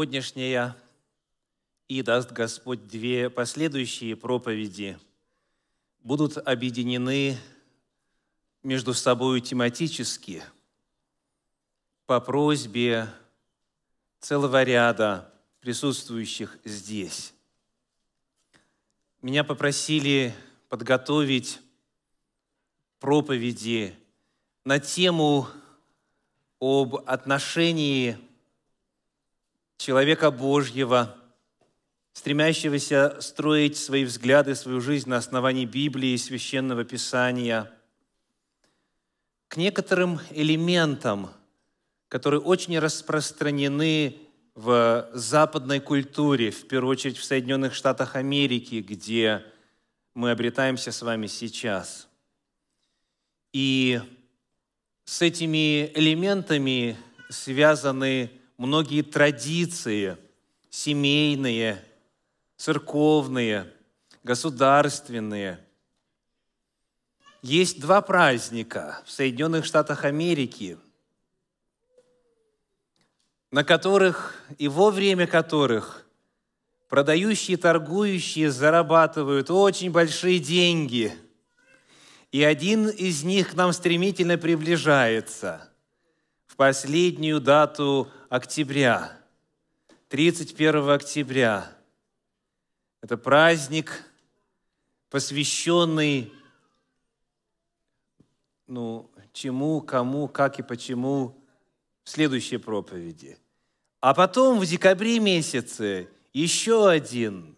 сегодняшняя и, даст Господь, две последующие проповеди будут объединены между собой тематически по просьбе целого ряда присутствующих здесь. Меня попросили подготовить проповеди на тему об отношении человека Божьего, стремящегося строить свои взгляды, свою жизнь на основании Библии и Священного Писания, к некоторым элементам, которые очень распространены в западной культуре, в первую очередь в Соединенных Штатах Америки, где мы обретаемся с вами сейчас. И с этими элементами связаны многие традиции семейные, церковные, государственные. Есть два праздника в Соединенных Штатах Америки, на которых и во время которых продающие, торгующие зарабатывают очень большие деньги. И один из них к нам стремительно приближается в последнюю дату октября. 31 октября. Это праздник, посвященный ну, чему, кому, как и почему в следующей проповеди. А потом в декабре месяце еще один,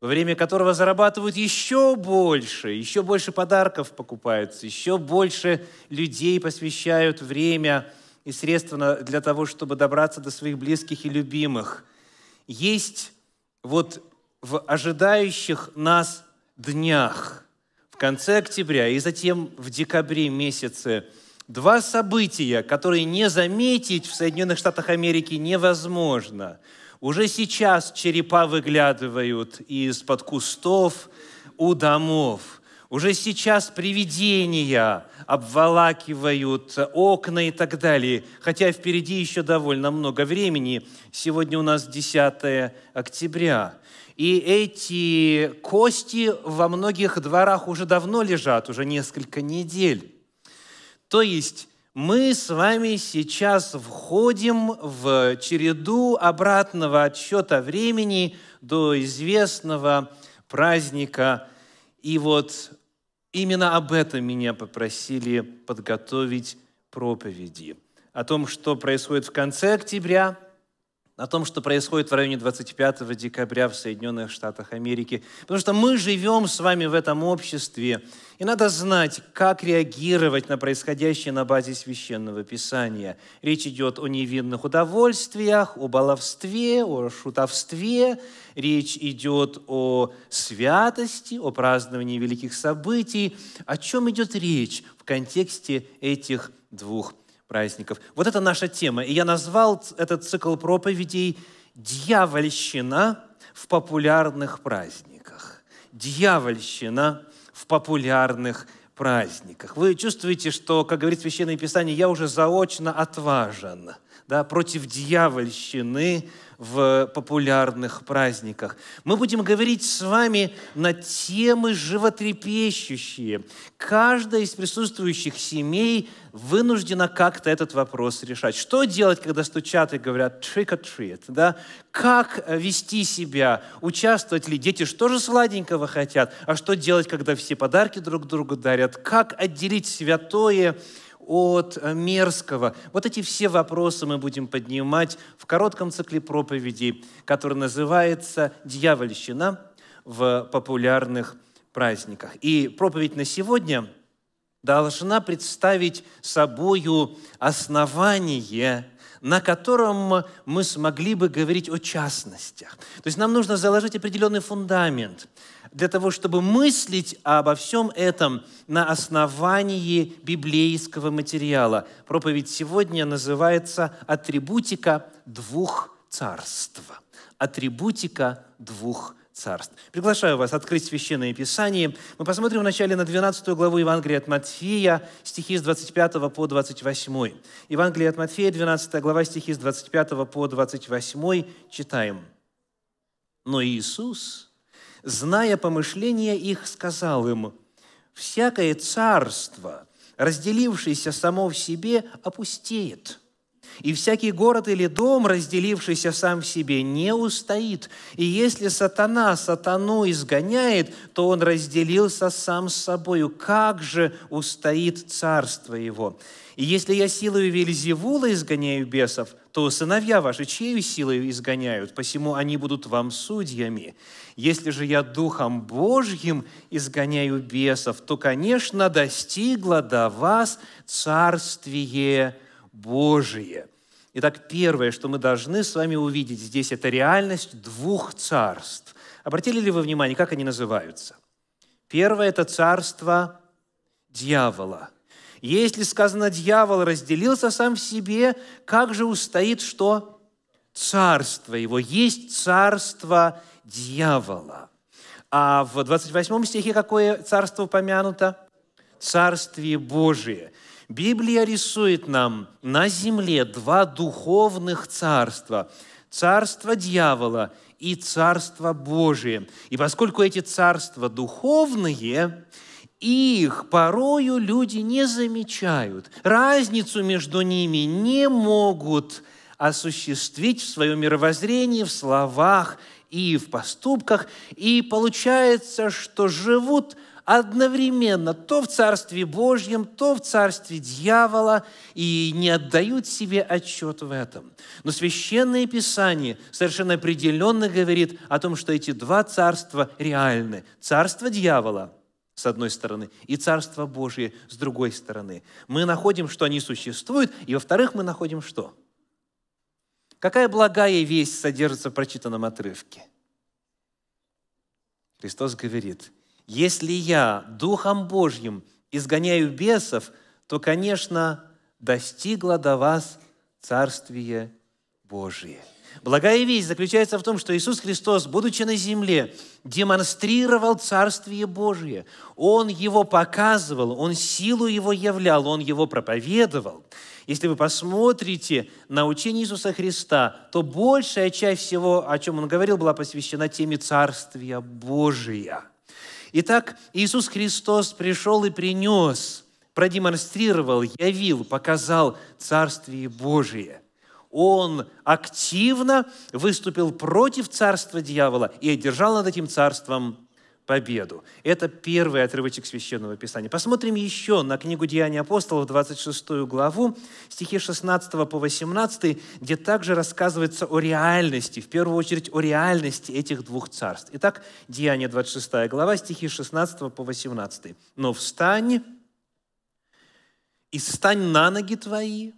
во время которого зарабатывают еще больше, еще больше подарков покупаются, еще больше людей посвящают время – и средства для того, чтобы добраться до своих близких и любимых. Есть вот в ожидающих нас днях, в конце октября и затем в декабре месяце, два события, которые не заметить в Соединенных Штатах Америки невозможно. Уже сейчас черепа выглядывают из-под кустов у домов – уже сейчас привидения обволакивают окна и так далее. Хотя впереди еще довольно много времени. Сегодня у нас 10 октября. И эти кости во многих дворах уже давно лежат, уже несколько недель. То есть мы с вами сейчас входим в череду обратного отсчета времени до известного праздника и вот именно об этом меня попросили подготовить проповеди. О том, что происходит в конце октября – о том, что происходит в районе 25 декабря в Соединенных Штатах Америки. Потому что мы живем с вами в этом обществе, и надо знать, как реагировать на происходящее на базе Священного Писания. Речь идет о невинных удовольствиях, о баловстве, о шутовстве, речь идет о святости, о праздновании великих событий. О чем идет речь в контексте этих двух праздников. Вот это наша тема. И я назвал этот цикл проповедей «Дьявольщина в популярных праздниках». «Дьявольщина в популярных праздниках». Вы чувствуете, что, как говорит Священное Писание, я уже заочно отважен да, против дьявольщины в популярных праздниках. Мы будем говорить с вами на темы животрепещущие. Каждая из присутствующих семей вынуждена как-то этот вопрос решать. Что делать, когда стучат и говорят «trick or treat»? Да? Как вести себя? Участвовать ли? Дети что же сладенького хотят? А что делать, когда все подарки друг другу дарят? Как отделить святое от э, мерзкого. Вот эти все вопросы мы будем поднимать в коротком цикле проповедей, который называется «Дьявольщина в популярных праздниках». И проповедь на сегодня должна представить собою основание на котором мы смогли бы говорить о частностях. То есть нам нужно заложить определенный фундамент, для того, чтобы мыслить обо всем этом на основании библейского материала. Проповедь сегодня называется «Атрибутика двух царств». «Атрибутика двух царств». Приглашаю вас открыть Священное Писание. Мы посмотрим вначале на 12 главу Евангелия от Матфея, стихи с 25 по 28. Евангелие от Матфея, 12 глава, стихи с 25 по 28. Читаем. «Но Иисус, зная помышления их, сказал им, «Всякое царство, разделившееся само в себе, опустеет, и всякий город или дом, разделившийся сам в себе, не устоит. И если сатана сатану изгоняет, то он разделился сам с собою. Как же устоит царство его? И если я силою Вельзевула изгоняю бесов – то сыновья ваши чьей силой изгоняют, посему они будут вам судьями. Если же я Духом Божьим изгоняю бесов, то, конечно, достигло до вас Царствие Божие». Итак, первое, что мы должны с вами увидеть здесь, это реальность двух царств. Обратили ли вы внимание, как они называются? Первое – это царство дьявола – если сказано дьявол разделился сам в себе, как же устоит что? Царство его. Есть царство дьявола. А в 28 стихе какое царство упомянуто? Царствие Божие. Библия рисует нам на земле два духовных царства. Царство дьявола и Царство Божие. И поскольку эти царства духовные, их порою люди не замечают, разницу между ними не могут осуществить в своем мировоззрении, в словах и в поступках. И получается, что живут одновременно то в Царстве Божьем, то в Царстве дьявола и не отдают себе отчет в этом. Но Священное Писание совершенно определенно говорит о том, что эти два царства реальны. Царство дьявола – с одной стороны, и Царство Божие с другой стороны. Мы находим, что они существуют, и, во-вторых, мы находим что? Какая благая весть содержится в прочитанном отрывке? Христос говорит, если я Духом Божьим изгоняю бесов, то, конечно, достигло до вас Царствие Божие – Благая весть заключается в том, что Иисус Христос, будучи на земле, демонстрировал Царствие Божие. Он его показывал, он силу его являл, он его проповедовал. Если вы посмотрите на учение Иисуса Христа, то большая часть всего, о чем он говорил, была посвящена теме Царствия Божия. Итак, Иисус Христос пришел и принес, продемонстрировал, явил, показал Царствие Божие – он активно выступил против царства дьявола и одержал над этим царством победу. Это первый отрывочек Священного Писания. Посмотрим еще на книгу «Деяния апостолов», 26 главу, стихи 16 по 18, где также рассказывается о реальности, в первую очередь о реальности этих двух царств. Итак, Деяния 26 глава, стихи 16 по 18. «Но встань и стань на ноги твои,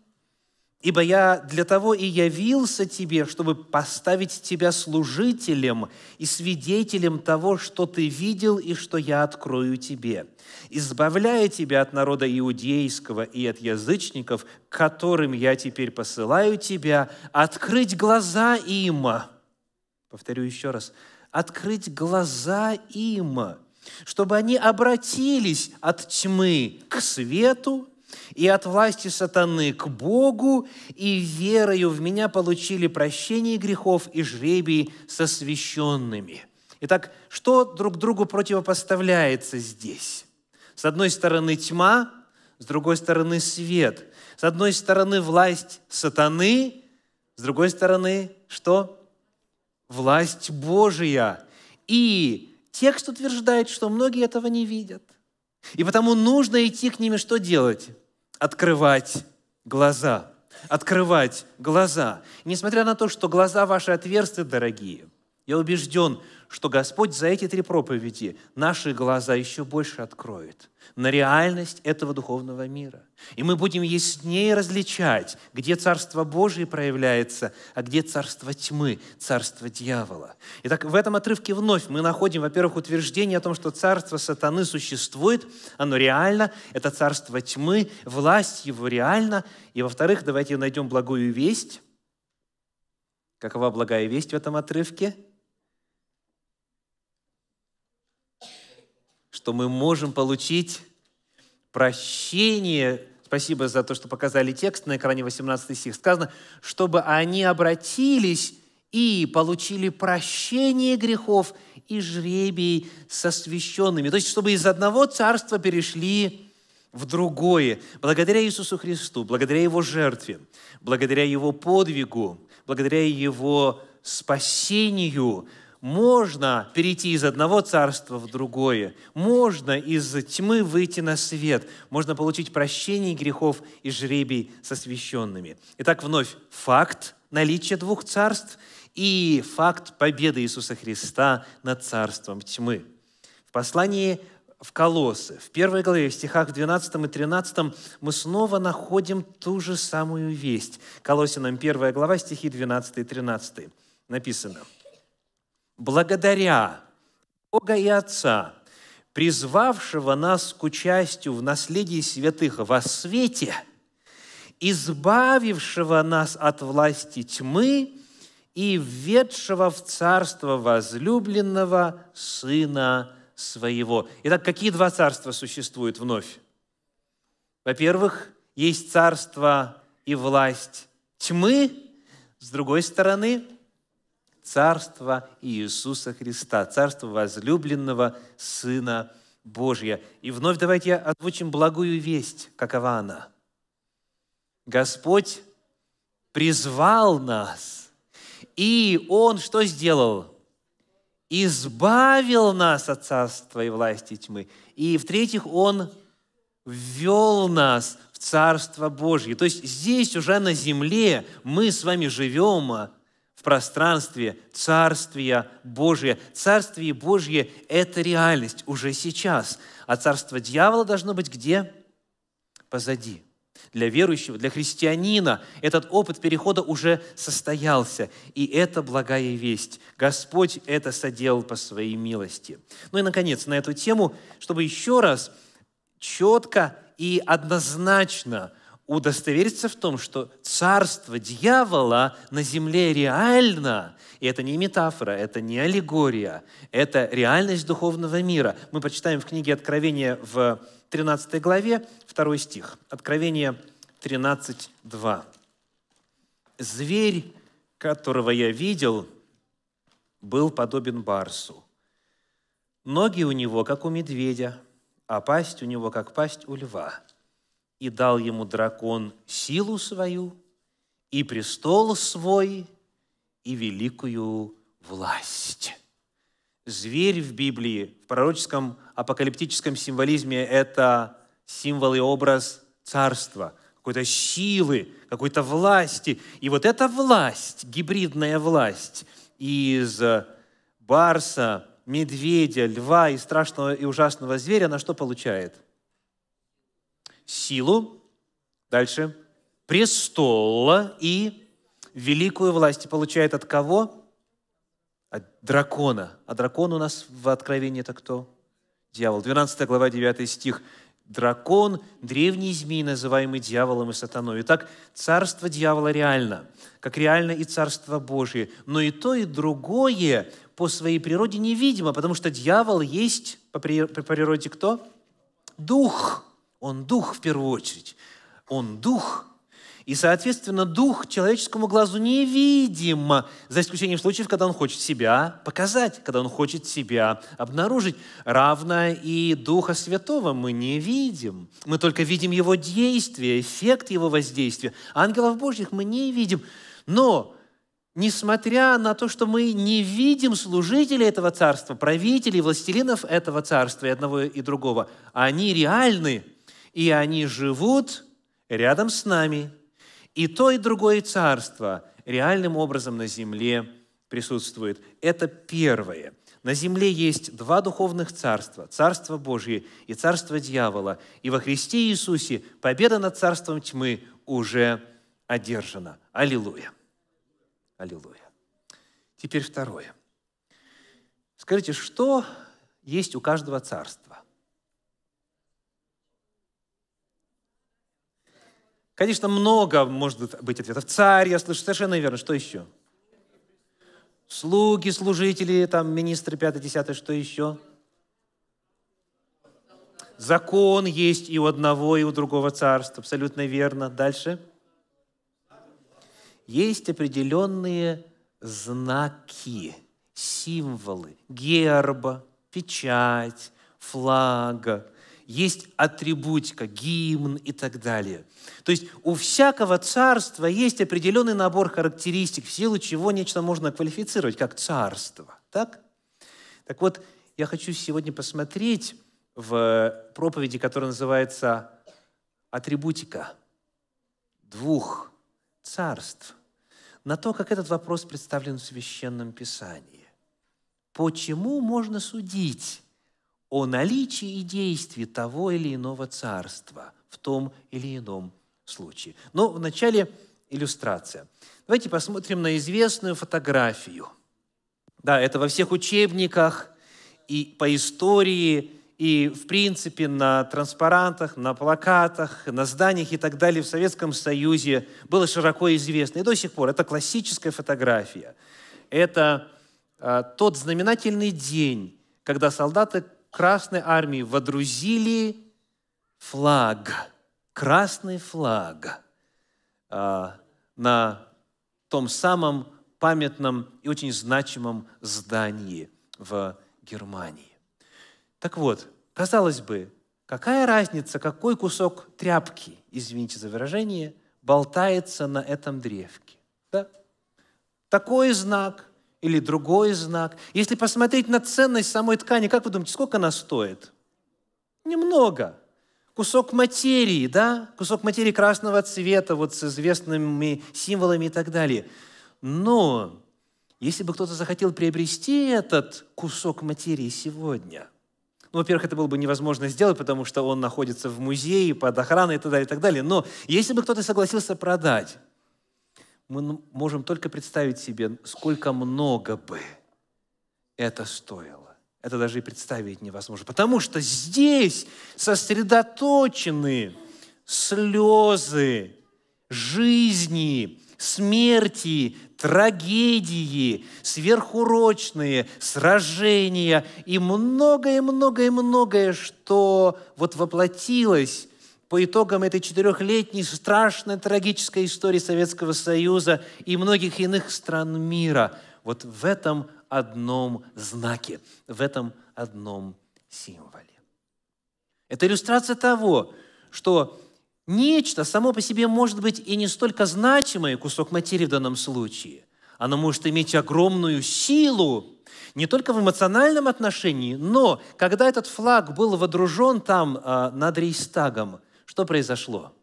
Ибо я для того и явился тебе, чтобы поставить тебя служителем и свидетелем того, что ты видел и что я открою тебе, избавляя тебя от народа иудейского и от язычников, которым я теперь посылаю тебя, открыть глаза им. Повторю еще раз, открыть глаза им, чтобы они обратились от тьмы к свету, и от власти сатаны к Богу, и верою в меня получили прощение грехов и жребий со священными». Итак, что друг другу противопоставляется здесь? С одной стороны тьма, с другой стороны свет. С одной стороны власть сатаны, с другой стороны что? Власть Божия. И текст утверждает, что многие этого не видят. И потому нужно идти к ним и что делать? Открывать глаза. Открывать глаза. И несмотря на то, что глаза ваши отверстия, дорогие, я убежден, что Господь за эти три проповеди наши глаза еще больше откроет на реальность этого духовного мира. И мы будем яснее различать, где Царство Божие проявляется, а где Царство тьмы, Царство дьявола. Итак, в этом отрывке вновь мы находим, во-первых, утверждение о том, что Царство сатаны существует, оно реально, это Царство тьмы, власть его реальна. И, во-вторых, давайте найдем благую весть. Какова благая весть в этом отрывке – что мы можем получить прощение. Спасибо за то, что показали текст на экране 18 стих. Сказано, чтобы они обратились и получили прощение грехов и жребий со священными. То есть, чтобы из одного царства перешли в другое. Благодаря Иисусу Христу, благодаря Его жертве, благодаря Его подвигу, благодаря Его спасению – можно перейти из одного царства в другое, можно из тьмы выйти на свет, можно получить прощение грехов и жребий со священными. Итак, вновь факт наличия двух царств и факт победы Иисуса Христа над царством тьмы. В послании в Колосы в первой главе, в стихах 12 и 13 мы снова находим ту же самую весть. Колосинам 1 глава, стихи 12 и 13 написано – благодаря Бога и Отца, призвавшего нас к участию в наследии святых во свете, избавившего нас от власти тьмы и введшего в царство возлюбленного Сына Своего. Итак, какие два царства существуют вновь? Во-первых, есть царство и власть тьмы, с другой стороны – Царство Иисуса Христа, Царство возлюбленного Сына Божия. И вновь давайте озвучим благую весть, какова она. Господь призвал нас, и Он что сделал? Избавил нас от царства и власти тьмы. И в-третьих, Он ввел нас в Царство Божье. То есть здесь уже на земле мы с вами живем, а пространстве Царствия Божия. Царствие Божье – это реальность уже сейчас, а царство дьявола должно быть где? Позади. Для верующего, для христианина этот опыт перехода уже состоялся, и это благая весть. Господь это соделал по своей милости. Ну и, наконец, на эту тему, чтобы еще раз четко и однозначно – удостовериться в том, что царство дьявола на земле реально. И это не метафора, это не аллегория, это реальность духовного мира. Мы прочитаем в книге Откровения в 13 главе 2 стих. Откровение 13:2. «Зверь, которого я видел, был подобен барсу. Ноги у него, как у медведя, а пасть у него, как пасть у льва» и дал ему дракон силу свою, и престол свой, и великую власть. Зверь в Библии, в пророческом апокалиптическом символизме – это символ и образ царства, какой-то силы, какой-то власти. И вот эта власть, гибридная власть из барса, медведя, льва и страшного и ужасного зверя, она что получает – силу, дальше, престола и великую власть. И получает от кого? От дракона. А дракон у нас в Откровении это кто? Дьявол. 12 глава, 9 стих. Дракон, древний змей, называемый дьяволом и сатаной. Итак, царство дьявола реально, как реально и царство Божие. Но и то, и другое по своей природе невидимо, потому что дьявол есть по природе кто? Дух. Он дух в первую очередь. Он дух. И, соответственно, дух человеческому глазу невидим, за исключением случаев, когда он хочет себя показать, когда он хочет себя обнаружить. Равно и Духа Святого мы не видим. Мы только видим его действие, эффект его воздействия. Ангелов Божьих мы не видим. Но несмотря на то, что мы не видим служителей этого царства, правителей, властелинов этого царства и одного и другого, они реальны и они живут рядом с нами. И то, и другое царство реальным образом на земле присутствует. Это первое. На земле есть два духовных царства – Царство Божье и Царство Дьявола. И во Христе Иисусе победа над Царством тьмы уже одержана. Аллилуйя! Аллилуйя! Теперь второе. Скажите, что есть у каждого царства? Конечно, много может быть ответов. Царь, я слышу, совершенно верно. Что еще? Слуги, служители, там, министры 5 10 что еще? Закон есть и у одного, и у другого царства. Абсолютно верно. Дальше. Есть определенные знаки, символы, герба, печать, флага, есть атрибутика, гимн и так далее. То есть у всякого царства есть определенный набор характеристик, в силу чего нечто можно квалифицировать как царство. Так? Так вот, я хочу сегодня посмотреть в проповеди, которая называется «Атрибутика двух царств», на то, как этот вопрос представлен в Священном Писании. Почему можно судить о наличии и действии того или иного царства в том или ином случае. Но вначале иллюстрация. Давайте посмотрим на известную фотографию. Да, это во всех учебниках и по истории, и, в принципе, на транспарантах, на плакатах, на зданиях и так далее в Советском Союзе было широко известно. И до сих пор это классическая фотография. Это э, тот знаменательный день, когда солдаты Красной Армии водрузили флаг, красный флаг э, на том самом памятном и очень значимом здании в Германии. Так вот, казалось бы, какая разница, какой кусок тряпки, извините за выражение, болтается на этом древке? Да? Такой знак, или другой знак. Если посмотреть на ценность самой ткани, как вы думаете, сколько она стоит? Немного. Кусок материи, да? Кусок материи красного цвета, вот с известными символами и так далее. Но если бы кто-то захотел приобрести этот кусок материи сегодня, ну, во-первых, это было бы невозможно сделать, потому что он находится в музее под охраной и так далее, и так далее. Но если бы кто-то согласился продать, мы можем только представить себе, сколько много бы это стоило. Это даже и представить невозможно. Потому что здесь сосредоточены слезы, жизни, смерти, трагедии, сверхурочные сражения и многое-многое-многое, что вот воплотилось по итогам этой четырехлетней страшной трагической истории Советского Союза и многих иных стран мира. Вот в этом одном знаке, в этом одном символе. Это иллюстрация того, что нечто само по себе может быть и не столько значимое кусок материи в данном случае, оно может иметь огромную силу, не только в эмоциональном отношении, но когда этот флаг был водружен там а, над Рейстагом, что произошло?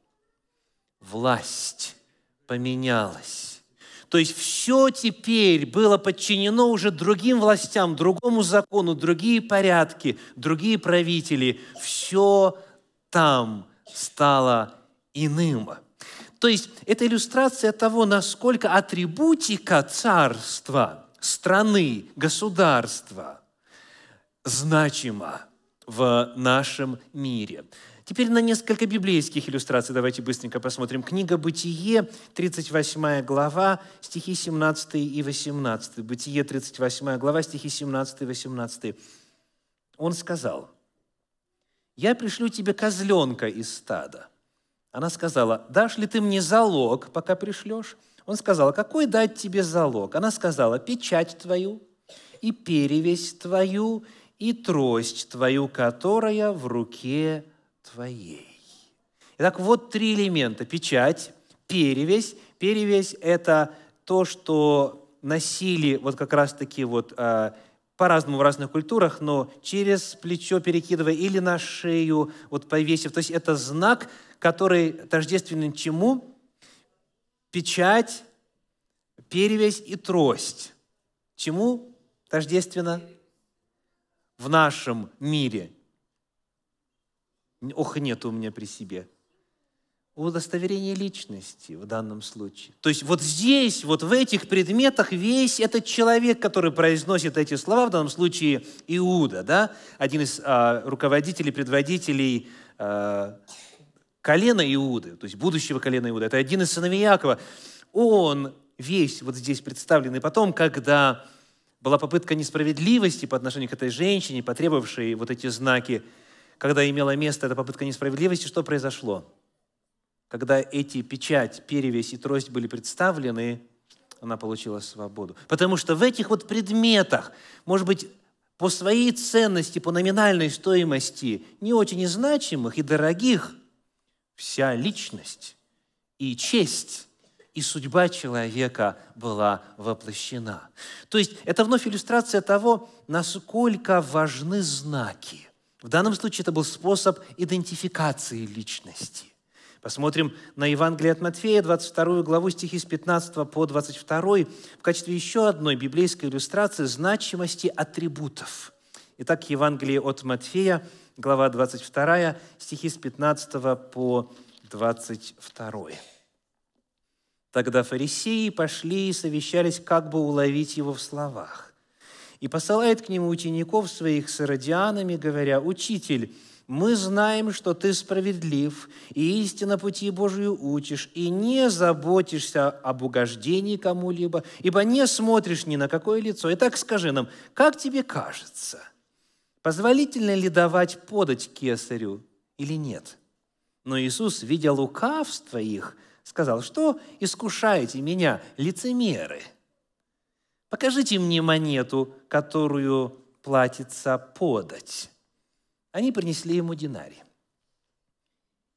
Власть поменялась. То есть все теперь было подчинено уже другим властям, другому закону, другие порядки, другие правители. Все там стало иным. То есть это иллюстрация того, насколько атрибутика царства, страны, государства значима в нашем мире. Теперь на несколько библейских иллюстраций давайте быстренько посмотрим. Книга «Бытие», 38 глава, стихи 17 и 18. «Бытие», 38 глава, стихи 17 и 18. Он сказал, «Я пришлю тебе козленка из стада». Она сказала, «Дашь ли ты мне залог, пока пришлешь?» Он сказал, «А «Какой дать тебе залог?» Она сказала, «Печать твою и перевесь твою и трость твою, которая в руке твоей. Итак, вот три элемента. Печать, перевесь. Перевесь – это то, что носили вот как раз-таки вот а, по-разному в разных культурах, но через плечо перекидывая или на шею, вот повесив. То есть это знак, который тождественен чему? Печать, перевесь и трость. Чему тождественно? В нашем мире Ох, нет у меня при себе. Удостоверение личности в данном случае. То есть вот здесь, вот в этих предметах весь этот человек, который произносит эти слова, в данном случае Иуда, да, один из а, руководителей, предводителей а, колена Иуды, то есть будущего колена Иуда, это один из сыновей Якова. Он весь вот здесь представлен. И потом, когда была попытка несправедливости по отношению к этой женщине, потребовавшей вот эти знаки, когда имела место эта попытка несправедливости, что произошло? Когда эти печать, перевесь и трость были представлены, она получила свободу. Потому что в этих вот предметах, может быть, по своей ценности, по номинальной стоимости, не очень и значимых, и дорогих, вся личность и честь и судьба человека была воплощена. То есть это вновь иллюстрация того, насколько важны знаки – в данном случае это был способ идентификации личности. Посмотрим на Евангелие от Матфея, 22 главу, стихи с 15 по 22, в качестве еще одной библейской иллюстрации значимости атрибутов. Итак, Евангелие от Матфея, глава 22, стихи с 15 по 22. Тогда фарисеи пошли и совещались, как бы уловить его в словах и посылает к нему учеников своих с иродианами, говоря, «Учитель, мы знаем, что ты справедлив и истинно пути Божию учишь, и не заботишься об угождении кому-либо, ибо не смотришь ни на какое лицо. Итак, скажи нам, как тебе кажется, позволительно ли давать подать кесарю или нет?» Но Иисус, видя лукавство их, сказал, что искушаете меня, лицемеры – покажите мне монету, которую платится подать. Они принесли ему динарий.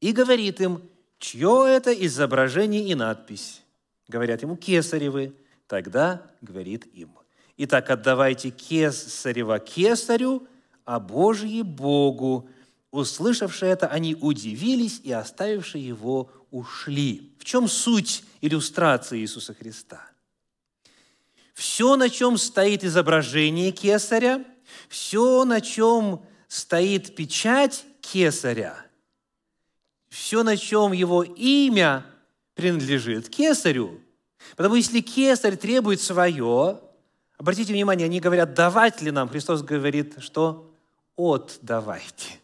И говорит им, чье это изображение и надпись? Говорят ему, кесаревы. Тогда говорит им, итак, отдавайте кесарева кесарю, а Божье Богу. Услышавши это, они удивились и, оставивши его, ушли. В чем суть иллюстрации Иисуса Христа – все, на чем стоит изображение кесаря, все, на чем стоит печать кесаря, все, на чем его имя принадлежит кесарю. Потому что если кесарь требует свое, обратите внимание, они говорят, давать ли нам? Христос говорит, что отдавайте.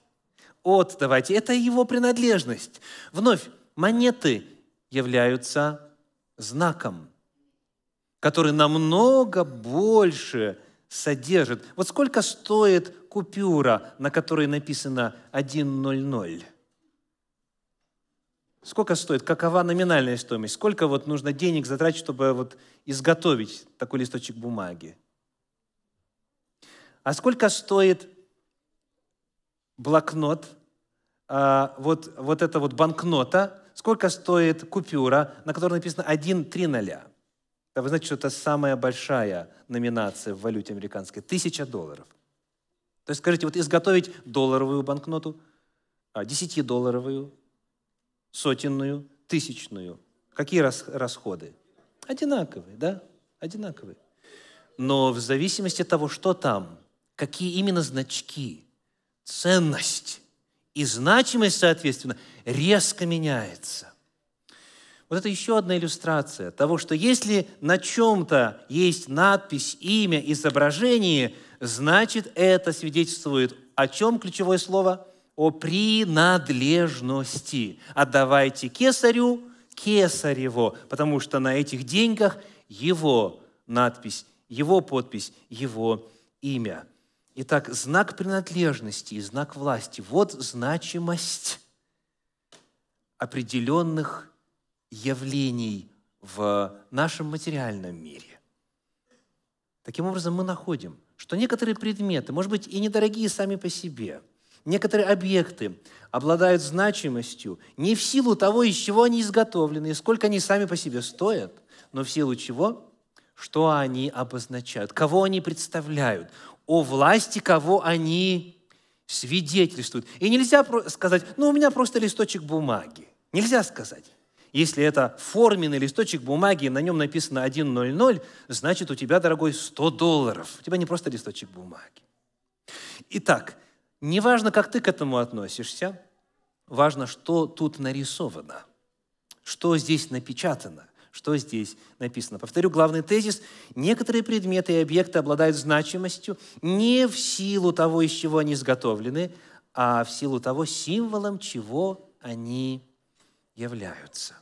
Отдавайте. Это его принадлежность. Вновь, монеты являются знаком – который намного больше содержит. Вот сколько стоит купюра, на которой написано 100? Сколько стоит? Какова номинальная стоимость? Сколько вот нужно денег затратить, чтобы вот изготовить такой листочек бумаги? А сколько стоит блокнот, а, вот, вот эта вот банкнота, сколько стоит купюра, на которой написано 130? Да вы знаете, что это самая большая номинация в валюте американской – тысяча долларов. То есть скажите, вот изготовить долларовую банкноту, а, десятидолларовую, сотенную, тысячную. Какие расходы? Одинаковые, да? Одинаковые. Но в зависимости от того, что там, какие именно значки, ценность и значимость, соответственно, резко меняется. Вот это еще одна иллюстрация того, что если на чем-то есть надпись, имя, изображение, значит, это свидетельствует о чем ключевое слово? О принадлежности. Отдавайте кесарю кесарево, потому что на этих деньгах его надпись, его подпись, его имя. Итак, знак принадлежности и знак власти – вот значимость определенных явлений в нашем материальном мире. Таким образом, мы находим, что некоторые предметы, может быть, и недорогие сами по себе, некоторые объекты обладают значимостью не в силу того, из чего они изготовлены, и сколько они сами по себе стоят, но в силу чего? Что они обозначают, кого они представляют, о власти, кого они свидетельствуют. И нельзя сказать, ну, у меня просто листочек бумаги. Нельзя сказать. Если это форменный листочек бумаги, на нем написано 1.00, значит у тебя, дорогой, 100 долларов. У тебя не просто листочек бумаги. Итак, неважно, как ты к этому относишься, важно, что тут нарисовано, что здесь напечатано что здесь написано. Повторю главный тезис. Некоторые предметы и объекты обладают значимостью не в силу того, из чего они изготовлены, а в силу того символом, чего они являются.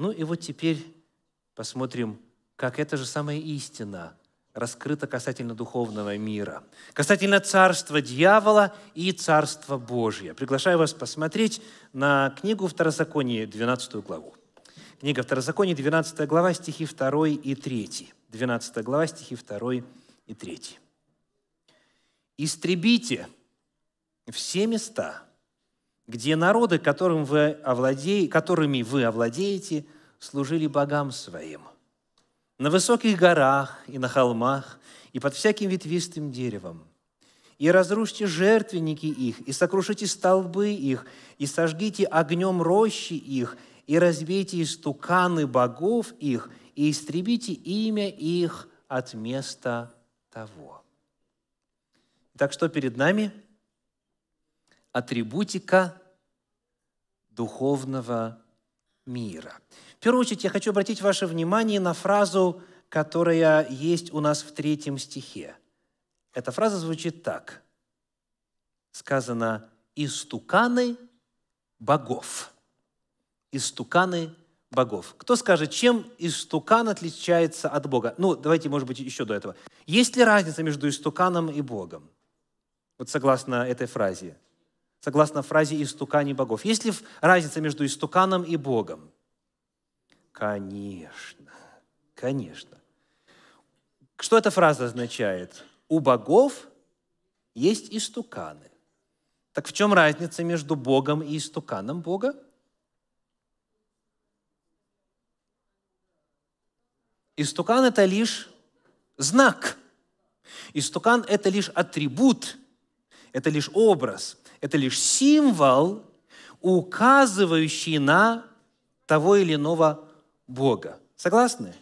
Ну и вот теперь посмотрим, как эта же самая истина раскрыта касательно духовного мира, касательно царства дьявола и царства Божьего. Приглашаю вас посмотреть на книгу Второзаконие, 12 главу. Книга Второзаконие, 12 глава, стихи 2 и 3. 12 глава, стихи 2 и 3. «Истребите все места, где народы, которым вы овладе... которыми вы овладеете, служили богам своим. На высоких горах и на холмах, и под всяким ветвистым деревом. И разрушьте жертвенники их, и сокрушите столбы их, и сожгите огнем рощи их, и разбейте истуканы богов их, и истребите имя их от места того. Так что перед нами – атрибутика духовного мира. В первую очередь я хочу обратить ваше внимание на фразу, которая есть у нас в третьем стихе. Эта фраза звучит так. Сказано «истуканы богов». «Истуканы богов». Кто скажет, чем истукан отличается от Бога? Ну, давайте, может быть, еще до этого. Есть ли разница между истуканом и Богом? Вот согласно этой фразе – согласно фразе «истукане богов». Есть ли разница между истуканом и Богом? Конечно, конечно. Что эта фраза означает? У богов есть истуканы. Так в чем разница между Богом и истуканом Бога? Истукан – это лишь знак. Истукан – это лишь атрибут – это лишь образ, это лишь символ, указывающий на того или иного Бога. Согласны?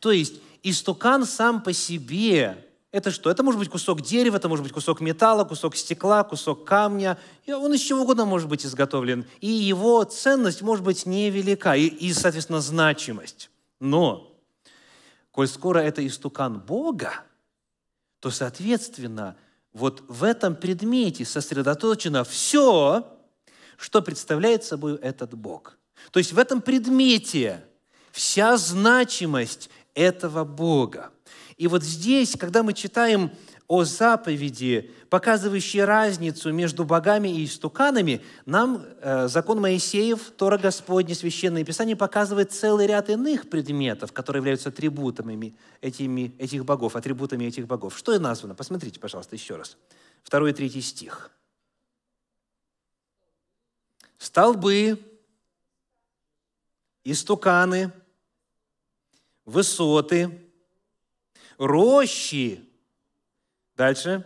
То есть истукан сам по себе – это что? Это может быть кусок дерева, это может быть кусок металла, кусок стекла, кусок камня. И Он из чего угодно может быть изготовлен. И его ценность может быть невелика, и, и соответственно, значимость. Но, коль скоро это истукан Бога, то, соответственно, вот в этом предмете сосредоточено все, что представляет собой этот Бог. То есть в этом предмете вся значимость этого Бога. И вот здесь, когда мы читаем о заповеди, показывающей разницу между богами и истуканами, нам э, закон Моисеев, Тора Господне, Священное Писание показывает целый ряд иных предметов, которые являются атрибутами этими, этих богов, атрибутами этих богов. Что и названо? Посмотрите, пожалуйста, еще раз. Второй и третий стих. Столбы, истуканы, высоты, рощи, Дальше.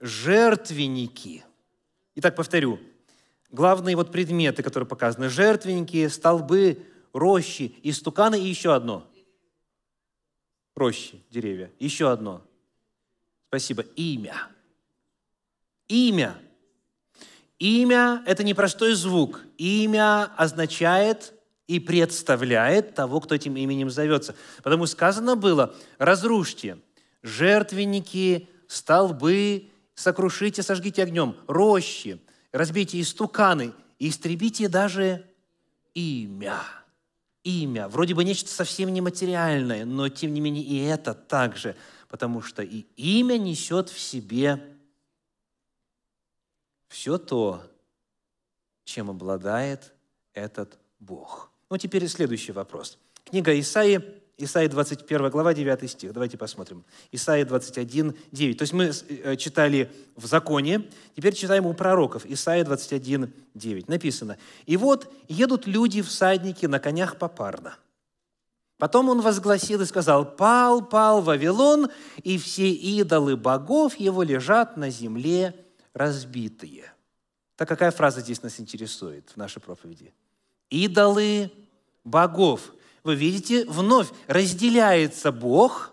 Жертвенники. Итак, повторю. Главные вот предметы, которые показаны. Жертвенники, столбы, рощи, истуканы и еще одно. Рощи, деревья. Еще одно. Спасибо. Имя. Имя. Имя – это непростой звук. Имя означает и представляет того, кто этим именем зовется. Потому сказано было «разрушьте» жертвенники, столбы, сокрушите, сожгите огнем, рощи, разбейте истуканы, и истребите даже имя. Имя. Вроде бы нечто совсем нематериальное, но тем не менее и это также, потому что и имя несет в себе все то, чем обладает этот Бог. Ну, теперь следующий вопрос. Книга Исаии, Исайя 21 глава, 9 стих. Давайте посмотрим. Исайя 21, 9. То есть мы э, читали в законе, теперь читаем у пророков. Исайя 21, 9. Написано. «И вот едут люди, всадники, на конях попарно». Потом он возгласил и сказал, «Пал, пал Вавилон, и все идолы богов его лежат на земле разбитые». Так какая фраза здесь нас интересует в нашей проповеди? «Идолы богов вы видите, вновь разделяется Бог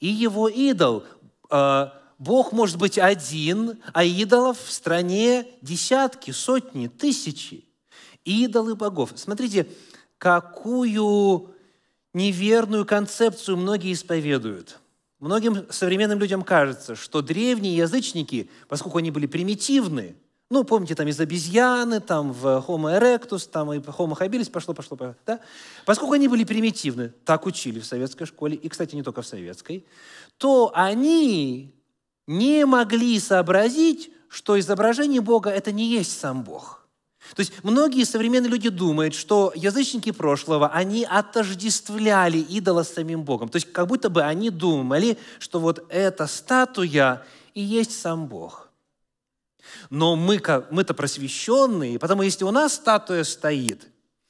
и его идол. А, Бог может быть один, а идолов в стране десятки, сотни, тысячи. Идолы богов. Смотрите, какую неверную концепцию многие исповедуют. Многим современным людям кажется, что древние язычники, поскольку они были примитивны, ну, помните, там из обезьяны, там в Homo erectus, там и Homo habilis, пошло, пошло, пошло. Да? Поскольку они были примитивны, так учили в советской школе, и, кстати, не только в советской, то они не могли сообразить, что изображение Бога – это не есть сам Бог. То есть многие современные люди думают, что язычники прошлого, они отождествляли идола с самим Богом. То есть как будто бы они думали, что вот эта статуя и есть сам Бог – но мы, мы-то просвещенные, потому если у нас статуя стоит,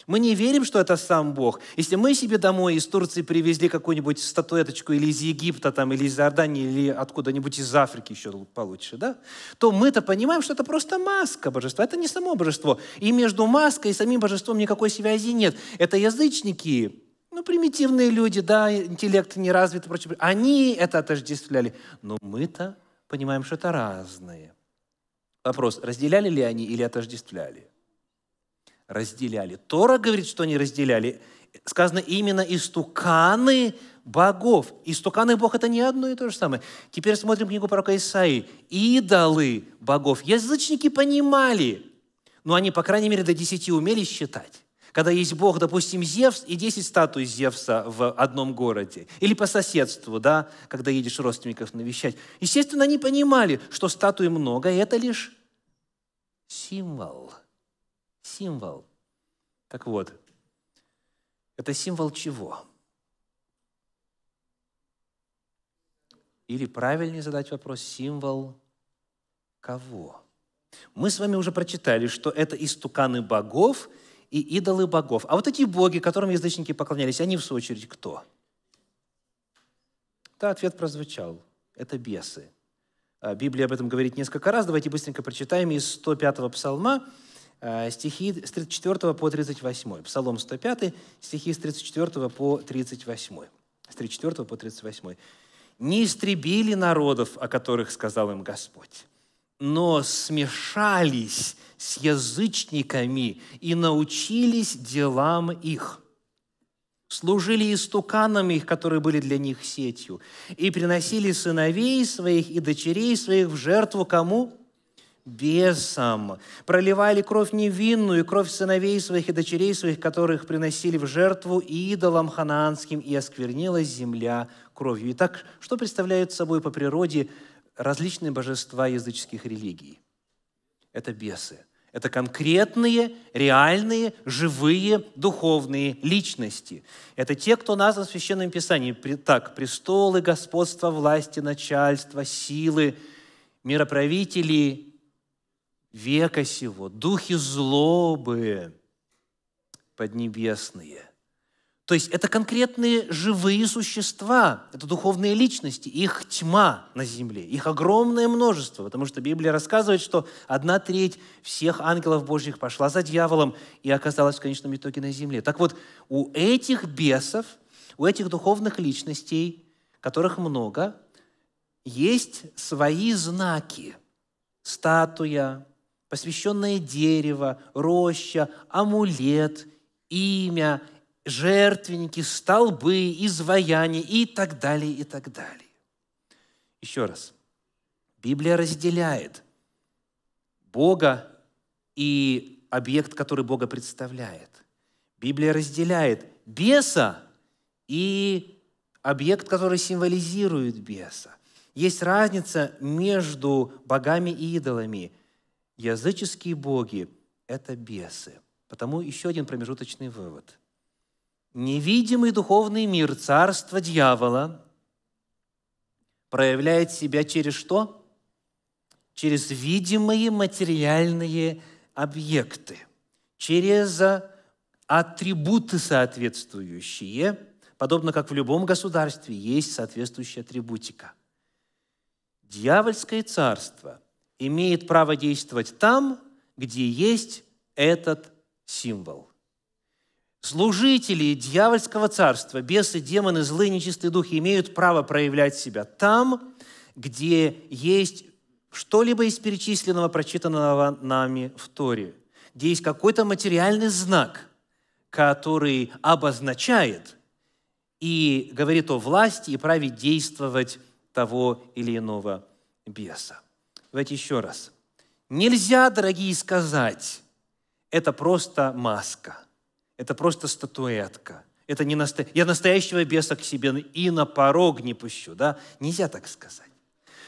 мы не верим, что это сам Бог. Если мы себе домой из Турции привезли какую-нибудь статуэточку или из Египта, там, или из Иордании, или откуда-нибудь из Африки еще получше, да, то мы-то понимаем, что это просто маска божества. Это не само божество. И между маской и самим божеством никакой связи нет. Это язычники, ну, примитивные люди, да, интеллект не развит и прочее. Они это отождествляли. Но мы-то понимаем, что это разные. Вопрос, разделяли ли они или отождествляли? Разделяли. Тора говорит, что они разделяли. Сказано именно истуканы богов. Истуканы бог – это не одно и то же самое. Теперь смотрим книгу пророка Исаии. Идолы богов. Язычники понимали, но они, по крайней мере, до десяти умели считать когда есть Бог, допустим, Зевс и 10 статуй Зевса в одном городе. Или по соседству, да, когда едешь родственников навещать. Естественно, они понимали, что статуи много, и это лишь символ. Символ. Так вот, это символ чего? Или правильнее задать вопрос, символ кого? Мы с вами уже прочитали, что это истуканы богов и идолы богов. А вот эти боги, которым язычники поклонялись, они в свою очередь кто? Да, ответ прозвучал. Это бесы. Э, Библия об этом говорит несколько раз. Давайте быстренько прочитаем из 105-го псалма, э, стихи с 34 по 38. Псалом 105, стихи с 34 по 38. С 34 по 38. «Не истребили народов, о которых сказал им Господь, но смешались с язычниками и научились делам их» служили истуканами, которые были для них сетью, и приносили сыновей своих и дочерей своих в жертву кому? бесам, проливали кровь невинную, кровь сыновей своих и дочерей своих, которых приносили в жертву идолам ханаанским, и осквернилась земля кровью. Итак, что представляют собой по природе различные божества языческих религий? Это бесы. Это конкретные, реальные, живые, духовные личности. Это те, кто назван в Священном Писании. Так, престолы, господство, власти, начальство, силы, мироправители века сего, духи злобы поднебесные. То есть это конкретные живые существа, это духовные личности, их тьма на земле, их огромное множество, потому что Библия рассказывает, что одна треть всех ангелов Божьих пошла за дьяволом и оказалась в конечном итоге на земле. Так вот, у этих бесов, у этих духовных личностей, которых много, есть свои знаки. Статуя, посвященное дерево, роща, амулет, имя – жертвенники, столбы, изваяния и так далее, и так далее. Еще раз. Библия разделяет Бога и объект, который Бога представляет. Библия разделяет беса и объект, который символизирует беса. Есть разница между богами и идолами. Языческие боги – это бесы. Потому еще один промежуточный вывод невидимый духовный мир, царство дьявола, проявляет себя через что? Через видимые материальные объекты, через атрибуты соответствующие, подобно как в любом государстве есть соответствующая атрибутика. Дьявольское царство имеет право действовать там, где есть этот символ. Служители дьявольского царства, бесы, демоны, злые, нечистые духи имеют право проявлять себя там, где есть что-либо из перечисленного, прочитанного нами в Торе, где есть какой-то материальный знак, который обозначает и говорит о власти и праве действовать того или иного беса. Давайте еще раз. Нельзя, дорогие, сказать, это просто маска – это просто статуэтка. Это не насто... Я настоящего беса к себе и на порог не пущу. Да? Нельзя так сказать.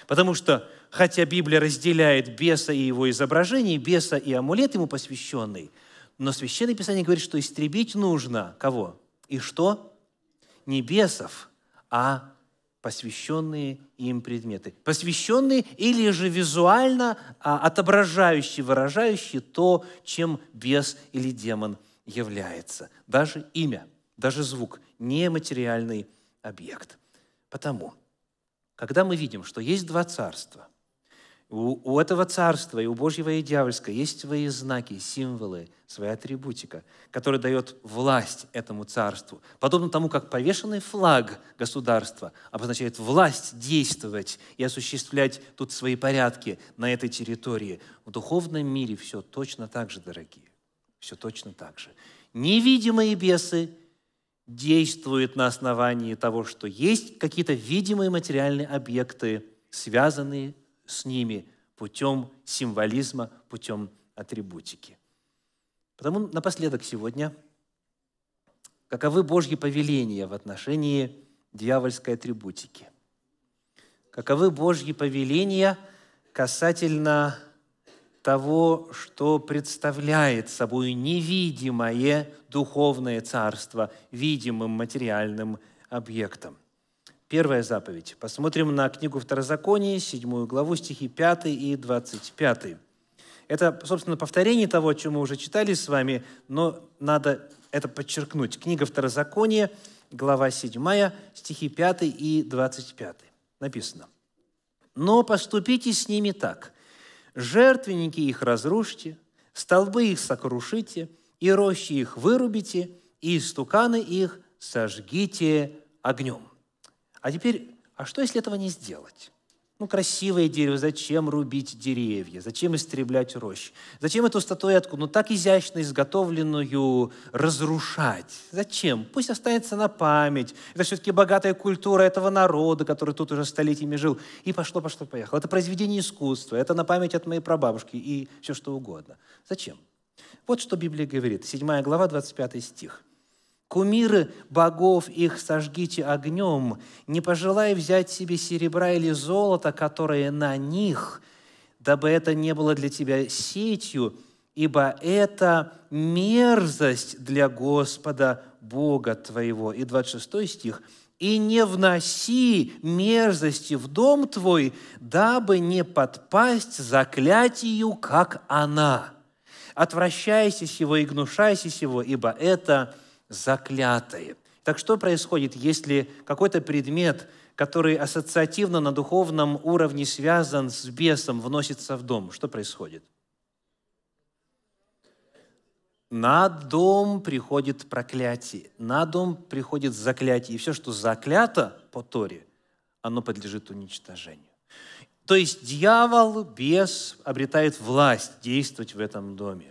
Потому что, хотя Библия разделяет беса и его изображение, беса и амулет ему посвященный, но Священное Писание говорит, что истребить нужно кого? И что? Не бесов, а посвященные им предметы. Посвященные или же визуально а, отображающие, выражающие то, чем бес или демон – является. Даже имя, даже звук – нематериальный объект. Потому, когда мы видим, что есть два царства, у, у этого царства и у Божьего и дьявольского есть свои знаки, символы, своя атрибутика, которая дает власть этому царству. Подобно тому, как повешенный флаг государства обозначает власть действовать и осуществлять тут свои порядки на этой территории. В духовном мире все точно так же, дорогие. Все точно так же. Невидимые бесы действуют на основании того, что есть какие-то видимые материальные объекты, связанные с ними путем символизма, путем атрибутики. Потому напоследок сегодня, каковы Божьи повеления в отношении дьявольской атрибутики? Каковы Божьи повеления касательно того, что представляет собой невидимое духовное царство видимым материальным объектом. Первая заповедь. Посмотрим на книгу Второзакония, 7 главу, стихи 5 и 25. Это, собственно, повторение того, о чем мы уже читали с вами, но надо это подчеркнуть. Книга Второзакония, глава 7, стихи 5 и 25. Написано. «Но поступите с ними так – Жертвенники их разрушьте, столбы их сокрушите, и рощи их вырубите, и истуканы их сожгите огнем. А теперь, а что, если этого не сделать? Ну, красивое дерево, зачем рубить деревья? Зачем истреблять рощи? Зачем эту статуэтку, ну, так изящно изготовленную, разрушать? Зачем? Пусть останется на память. Это все-таки богатая культура этого народа, который тут уже столетиями жил. И пошло, пошло, поехало. Это произведение искусства, это на память от моей прабабушки и все что угодно. Зачем? Вот что Библия говорит, 7 глава, 25 стих. Кумиры богов их сожгите огнем, не пожелая взять себе серебра или золото, которое на них, дабы это не было для тебя сетью, ибо это мерзость для Господа Бога твоего». И 26 стих и не вноси мерзости в дом твой, дабы не подпасть заклятию, как она. Отвращайся сего и гнушайся сего, ибо это – заклятое. Так что происходит, если какой-то предмет, который ассоциативно на духовном уровне связан с бесом, вносится в дом? Что происходит? На дом приходит проклятие, на дом приходит заклятие. И все, что заклято по Торе, оно подлежит уничтожению. То есть дьявол, бес обретает власть действовать в этом доме.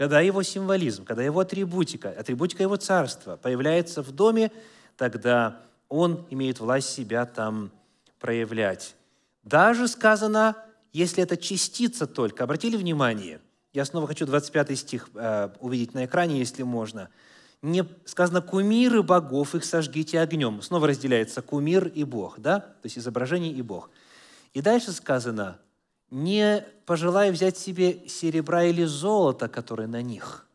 Когда его символизм, когда его атрибутика, атрибутика его царства появляется в доме, тогда он имеет власть себя там проявлять. Даже сказано, если это частица только. Обратили внимание? Я снова хочу 25 стих э, увидеть на экране, если можно. Не, сказано, кумиры богов их сожгите огнем. Снова разделяется кумир и бог, да? То есть изображение и бог. И дальше сказано, не пожелая взять себе серебра или золота, которые на них.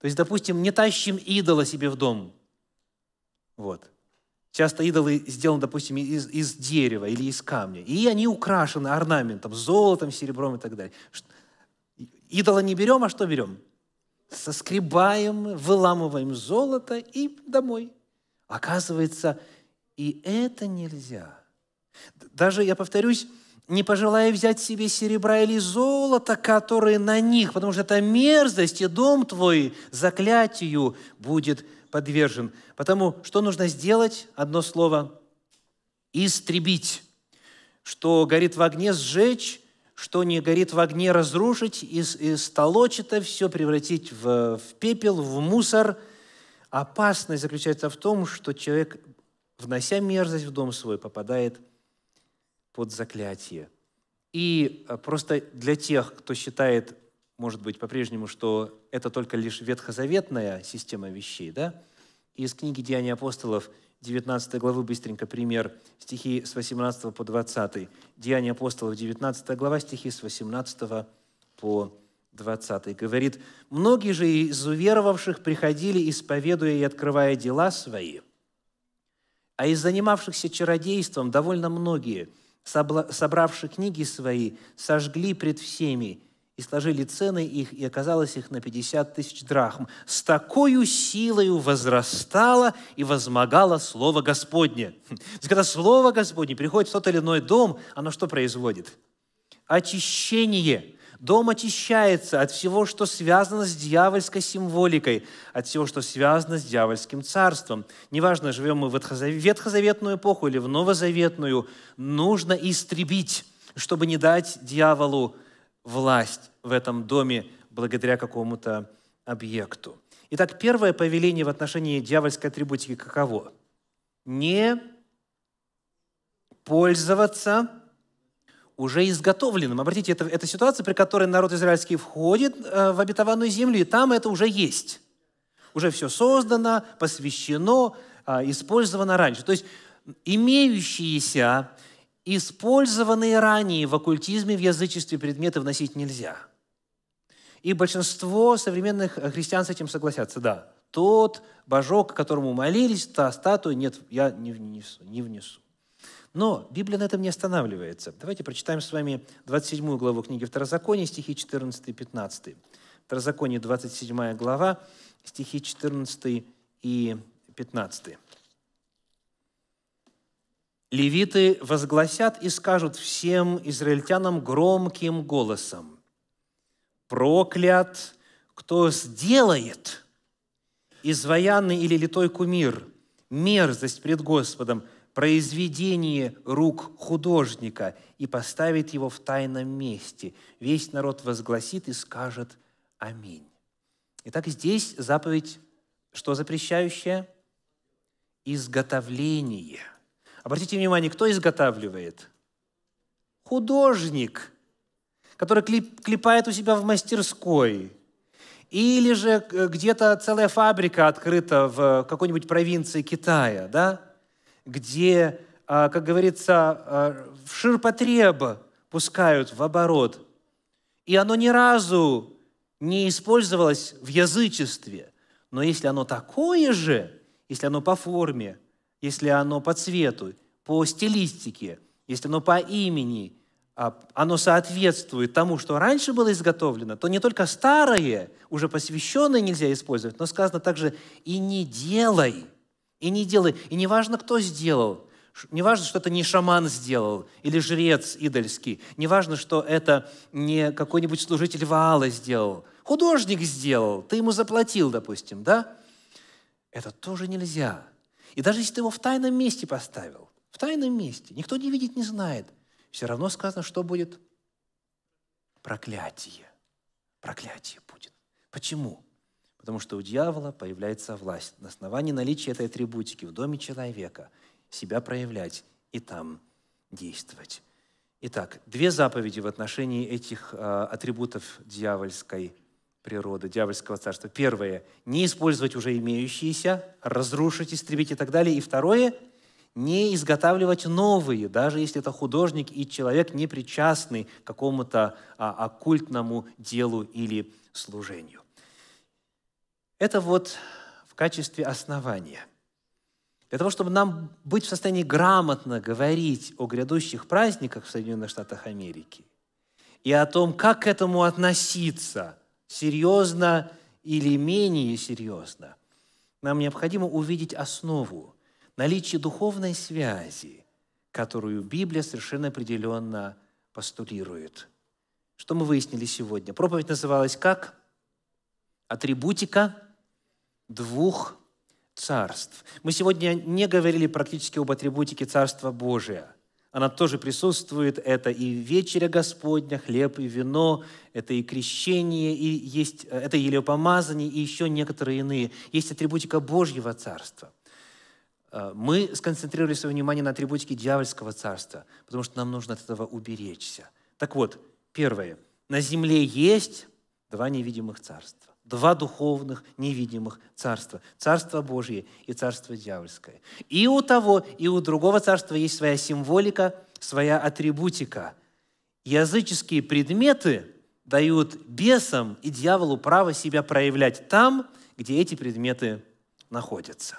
То есть, допустим, не тащим идола себе в дом. Вот. Часто идолы сделаны, допустим, из, из дерева или из камня. И они украшены орнаментом, золотом, серебром и так далее. Идола не берем, а что берем? Соскребаем, выламываем золото и домой. Оказывается, и это нельзя. Даже, я повторюсь, не пожелая взять себе серебра или золота, которые на них, потому что это мерзость, и дом твой заклятию будет подвержен. Потому что нужно сделать? Одно слово – истребить. Что горит в огне – сжечь, что не горит в огне – разрушить, и истолочь это все, превратить в, в пепел, в мусор. Опасность заключается в том, что человек, внося мерзость в дом свой, попадает в под заклятие. И э, просто для тех, кто считает, может быть, по-прежнему, что это только лишь ветхозаветная система вещей, да, из книги «Деяния апостолов» 19 главы, быстренько пример, стихи с 18 по 20. «Деяния апостолов», 19 глава, стихи с 18 по 20. Говорит, «Многие же из уверовавших приходили, исповедуя и открывая дела свои, а из занимавшихся чародейством довольно многие – собравши книги свои, сожгли пред всеми и сложили цены их, и оказалось их на 50 тысяч драхм. С такой силою возрастало и возмогало Слово Господне. Хм, то есть, когда Слово Господне приходит в тот или иной дом, оно что производит? Очищение. Дом очищается от всего, что связано с дьявольской символикой, от всего, что связано с дьявольским царством. Неважно, живем мы в ветхозаветную эпоху или в новозаветную, нужно истребить, чтобы не дать дьяволу власть в этом доме благодаря какому-то объекту. Итак, первое повеление в отношении дьявольской атрибутики каково? Не пользоваться уже изготовленным. Обратите, это, это ситуация, при которой народ израильский входит э, в обетованную землю, и там это уже есть. Уже все создано, посвящено, а, использовано раньше. То есть имеющиеся, использованные ранее в оккультизме, в язычестве предметы вносить нельзя. И большинство современных э, христиан с этим согласятся, да. Тот божок, которому молились, та статуя, нет, я не внесу, не внесу. Но Библия на этом не останавливается. Давайте прочитаем с вами 27 главу книги Второзакония, стихи 14 и 15. Второзаконие, 27 глава, стихи 14 и 15. «Левиты возгласят и скажут всем израильтянам громким голосом, «Проклят, кто сделает изваянный или литой кумир, мерзость пред Господом, произведение рук художника и поставит его в тайном месте. Весь народ возгласит и скажет «Аминь». Итак, здесь заповедь, что запрещающая? Изготовление. Обратите внимание, кто изготавливает? Художник, который клепает у себя в мастерской – или же э, где-то целая фабрика открыта в какой-нибудь провинции Китая, да? где, а, как говорится, а, в ширпотреб пускают в оборот. И оно ни разу не использовалось в язычестве. Но если оно такое же, если оно по форме, если оно по цвету, по стилистике, если оно по имени, а, оно соответствует тому, что раньше было изготовлено, то не только старое, уже посвященное нельзя использовать, но сказано также «и не делай». И не делай, и не важно, кто сделал, не важно, что это не шаман сделал или жрец идольский, не важно, что это не какой-нибудь служитель Ваала сделал, художник сделал, ты ему заплатил, допустим, да? Это тоже нельзя. И даже если ты его в тайном месте поставил, в тайном месте, никто не видит, не знает, все равно сказано, что будет проклятие. Проклятие будет. Почему? потому что у дьявола появляется власть на основании наличия этой атрибутики в доме человека себя проявлять и там действовать. Итак, две заповеди в отношении этих э, атрибутов дьявольской природы, дьявольского царства. Первое – не использовать уже имеющиеся, разрушить, истребить и так далее. И второе – не изготавливать новые, даже если это художник и человек не причастный к какому-то а, оккультному делу или служению. Это вот в качестве основания. Для того, чтобы нам быть в состоянии грамотно говорить о грядущих праздниках в Соединенных Штатах Америки и о том, как к этому относиться серьезно или менее серьезно, нам необходимо увидеть основу, наличие духовной связи, которую Библия совершенно определенно постулирует. Что мы выяснили сегодня? Проповедь называлась как? Атрибутика двух царств. Мы сегодня не говорили практически об атрибутике Царства Божия. Она тоже присутствует. Это и вечеря Господня, хлеб и вино, это и крещение, и есть, это елеопомазание, и еще некоторые иные. Есть атрибутика Божьего Царства. Э, мы сконцентрировали свое внимание на атрибутике дьявольского царства, потому что нам нужно от этого уберечься. Так вот, первое. На земле есть два невидимых царства два духовных невидимых царства. Царство Божье и царство дьявольское. И у того, и у другого царства есть своя символика, своя атрибутика. Языческие предметы дают бесам и дьяволу право себя проявлять там, где эти предметы находятся.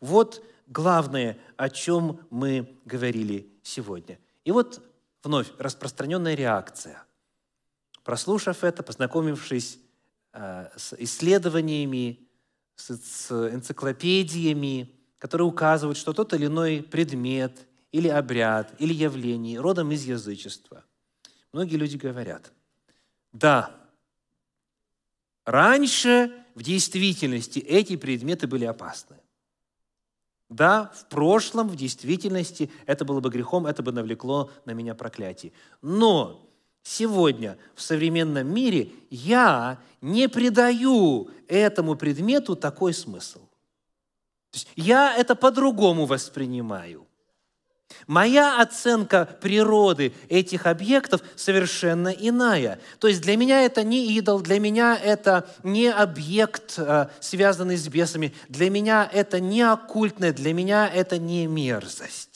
Вот главное, о чем мы говорили сегодня. И вот вновь распространенная реакция. Прослушав это, познакомившись Э, с исследованиями, с энциклопедиями, которые указывают, что тот или иной предмет или обряд или явление родом из язычества. Многие люди говорят, да, раньше в действительности эти предметы были опасны. Да, в прошлом, в действительности, это было бы грехом, это бы навлекло на меня проклятие. Но Сегодня в современном мире я не придаю этому предмету такой смысл. То есть я это по-другому воспринимаю. Моя оценка природы этих объектов совершенно иная. То есть для меня это не идол, для меня это не объект, э, связанный с бесами, для меня это не оккультное, для меня это не мерзость.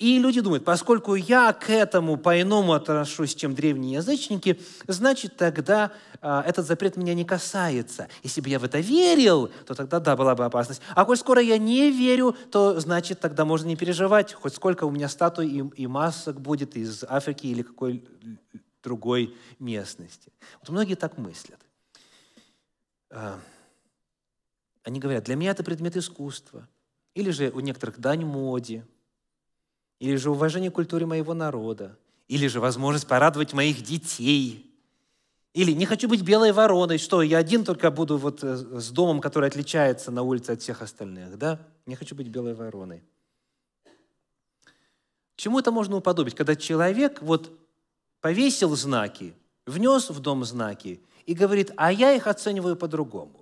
И люди думают, поскольку я к этому по-иному отношусь, чем древние язычники, значит, тогда э, этот запрет меня не касается. Если бы я в это верил, то тогда, да, была бы опасность. А коль скоро я не верю, то, значит, тогда можно не переживать, хоть сколько у меня статуй и, и масок будет из Африки или какой другой местности. Вот многие так мыслят. А, они говорят, для меня это предмет искусства. Или же у некоторых дань моде – или же уважение к культуре моего народа, или же возможность порадовать моих детей – или не хочу быть белой вороной, что я один только буду вот э, с домом, который отличается на улице от всех остальных, да? Не хочу быть белой вороной. Чему это можно уподобить? Когда человек вот повесил знаки, внес в дом знаки и говорит, а я их оцениваю по-другому.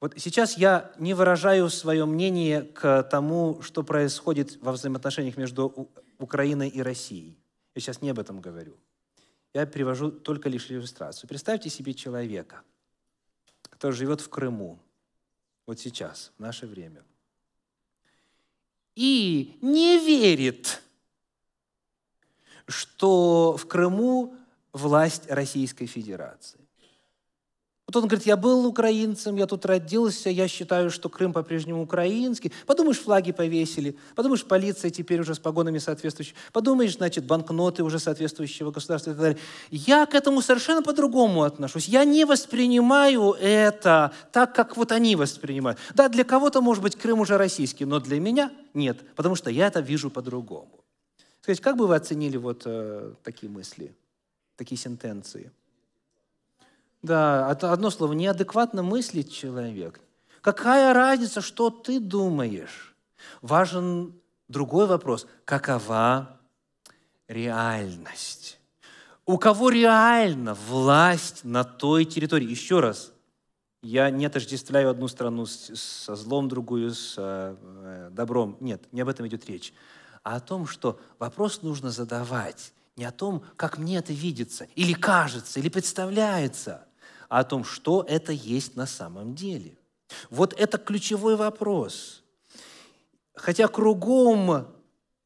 Вот сейчас я не выражаю свое мнение к тому, что происходит во взаимоотношениях между Украиной и Россией. Я сейчас не об этом говорю. Я привожу только лишь иллюстрацию. Представьте себе человека, который живет в Крыму, вот сейчас, в наше время, и не верит, что в Крыму власть Российской Федерации. Вот он говорит, я был украинцем, я тут родился, я считаю, что Крым по-прежнему украинский. Подумаешь, флаги повесили, подумаешь, полиция теперь уже с погонами соответствующими, подумаешь, значит, банкноты уже соответствующего государства и так далее. Я к этому совершенно по-другому отношусь. Я не воспринимаю это так, как вот они воспринимают. Да, для кого-то, может быть, Крым уже российский, но для меня нет, потому что я это вижу по-другому. Скажите, как бы вы оценили вот э, такие мысли, такие сентенции? Да, одно слово, неадекватно мыслит человек. Какая разница, что ты думаешь? Важен другой вопрос. Какова реальность? У кого реально власть на той территории? Еще раз, я не отождествляю одну страну со злом, другую с э, э, добром. Нет, не об этом идет речь. А о том, что вопрос нужно задавать не о том, как мне это видится, или кажется, или представляется, а о том, что это есть на самом деле. Вот это ключевой вопрос. Хотя кругом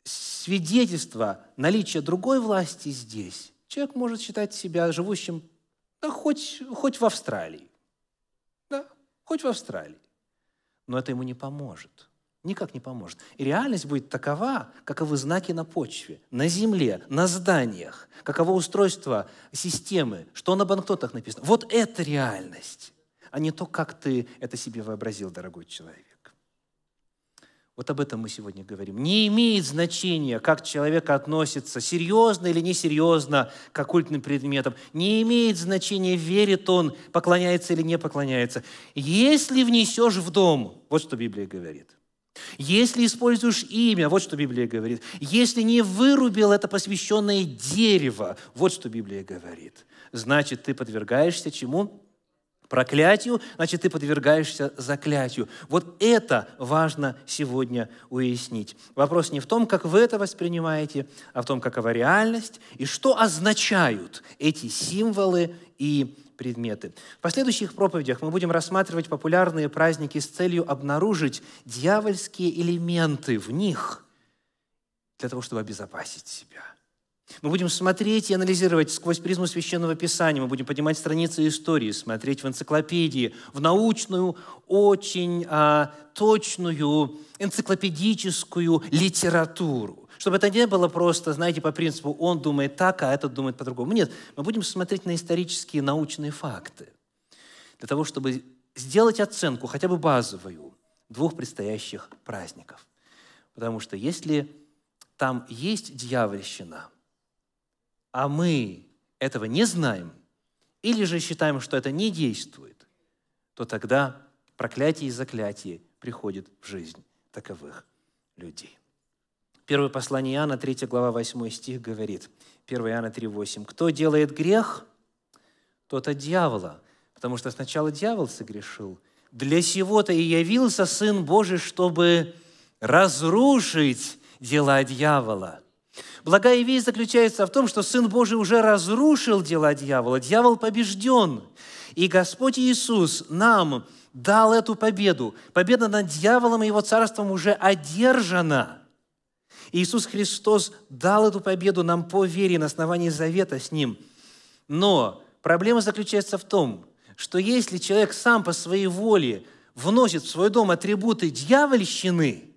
свидетельство наличия другой власти здесь, человек может считать себя живущим да, хоть, хоть в Австралии, да, хоть в Австралии, но это ему не поможет – Никак не поможет. И реальность будет такова, каковы знаки на почве, на земле, на зданиях, каково устройство системы, что на банкнотах написано. Вот это реальность, а не то, как ты это себе вообразил, дорогой человек. Вот об этом мы сегодня говорим. Не имеет значения, как человек относится, серьезно или несерьезно к оккультным предметам. Не имеет значения, верит он, поклоняется или не поклоняется. Если внесешь в дом, вот что Библия говорит – если используешь имя, вот что Библия говорит. Если не вырубил это посвященное дерево, вот что Библия говорит. Значит, ты подвергаешься чему? проклятию, значит, ты подвергаешься заклятию. Вот это важно сегодня уяснить. Вопрос не в том, как вы это воспринимаете, а в том, какова реальность и что означают эти символы и предметы. В последующих проповедях мы будем рассматривать популярные праздники с целью обнаружить дьявольские элементы в них для того, чтобы обезопасить себя. Мы будем смотреть и анализировать сквозь призму Священного Писания, мы будем поднимать страницы истории, смотреть в энциклопедии, в научную, очень а, точную энциклопедическую литературу. Чтобы это не было просто, знаете, по принципу «он думает так, а этот думает по-другому». Нет, мы будем смотреть на исторические научные факты для того, чтобы сделать оценку, хотя бы базовую, двух предстоящих праздников. Потому что если там есть дьявольщина, а мы этого не знаем, или же считаем, что это не действует, то тогда проклятие и заклятие приходит в жизнь таковых людей. Первое послание Иоанна, 3 глава, 8 стих говорит, 1 Иоанна 3, 8. «Кто делает грех, тот от дьявола, потому что сначала дьявол согрешил. Для сего-то и явился Сын Божий, чтобы разрушить дела дьявола». Благая весть заключается в том, что Сын Божий уже разрушил дела дьявола, дьявол побежден. И Господь Иисус нам дал эту победу. Победа над дьяволом и его царством уже одержана – Иисус Христос дал эту победу нам по вере на основании завета с Ним. Но проблема заключается в том, что если человек сам по своей воле вносит в свой дом атрибуты дьявольщины,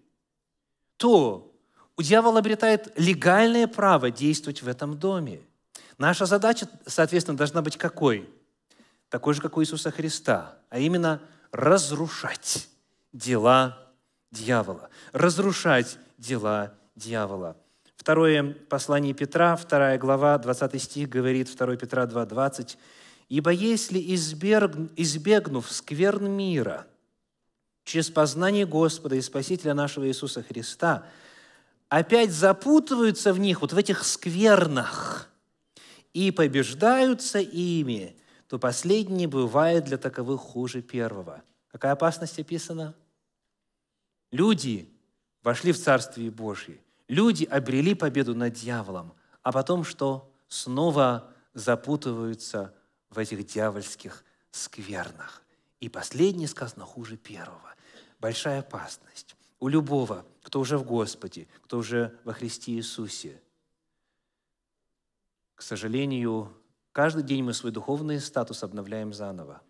то у дьявола обретает легальное право действовать в этом доме. Наша задача, соответственно, должна быть какой? Такой же, как у Иисуса Христа, а именно разрушать дела дьявола, разрушать дела дьявола. Второе послание Петра, вторая глава, 20 стих говорит, 2 Петра 2, 20. «Ибо если, избегнув скверн мира, через познание Господа и Спасителя нашего Иисуса Христа, опять запутываются в них, вот в этих сквернах, и побеждаются ими, то последний бывает для таковых хуже первого. Какая опасность описана? Люди вошли в Царствие Божье – Люди обрели победу над дьяволом, а потом что? Снова запутываются в этих дьявольских сквернах. И последний сказано хуже первого. Большая опасность у любого, кто уже в Господе, кто уже во Христе Иисусе. К сожалению, каждый день мы свой духовный статус обновляем заново.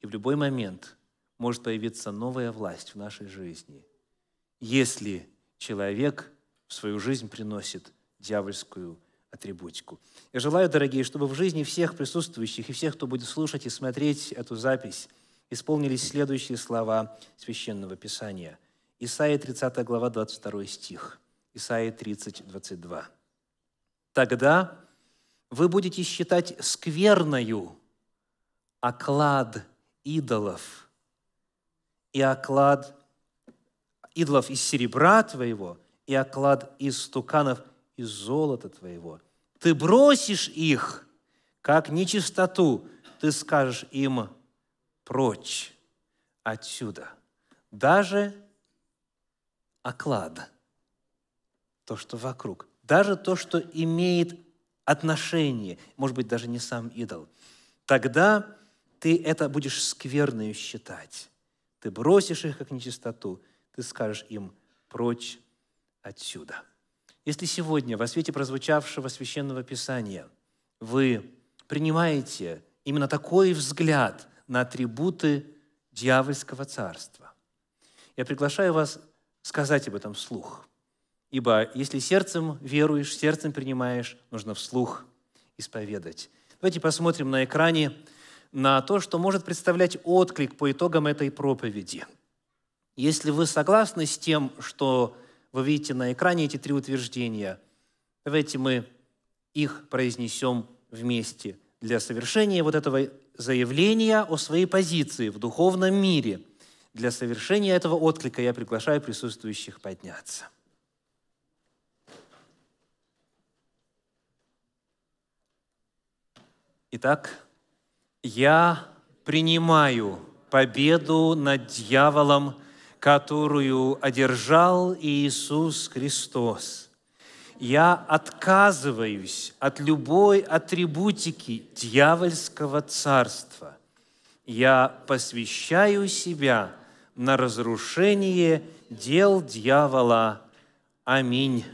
И в любой момент может появиться новая власть в нашей жизни, если человек в свою жизнь приносит дьявольскую атрибутику. Я желаю, дорогие, чтобы в жизни всех присутствующих и всех, кто будет слушать и смотреть эту запись, исполнились следующие слова Священного Писания. Исаия 30 глава 22 стих. Исаия 30, 22. «Тогда вы будете считать скверною оклад идолов и оклад идолов из серебра твоего и оклад из стуканов из золота твоего. Ты бросишь их, как нечистоту, ты скажешь им прочь отсюда. Даже оклад, то, что вокруг, даже то, что имеет отношение, может быть, даже не сам идол, тогда ты это будешь скверною считать. Ты бросишь их как нечистоту – ты скажешь им «прочь отсюда». Если сегодня во свете прозвучавшего священного писания вы принимаете именно такой взгляд на атрибуты дьявольского царства, я приглашаю вас сказать об этом вслух. Ибо если сердцем веруешь, сердцем принимаешь, нужно вслух исповедать. Давайте посмотрим на экране на то, что может представлять отклик по итогам этой проповеди – если вы согласны с тем, что вы видите на экране эти три утверждения, давайте мы их произнесем вместе для совершения вот этого заявления о своей позиции в духовном мире. Для совершения этого отклика я приглашаю присутствующих подняться. Итак, я принимаю победу над дьяволом – которую одержал Иисус Христос. Я отказываюсь от любой атрибутики дьявольского царства. Я посвящаю себя на разрушение дел дьявола. Аминь.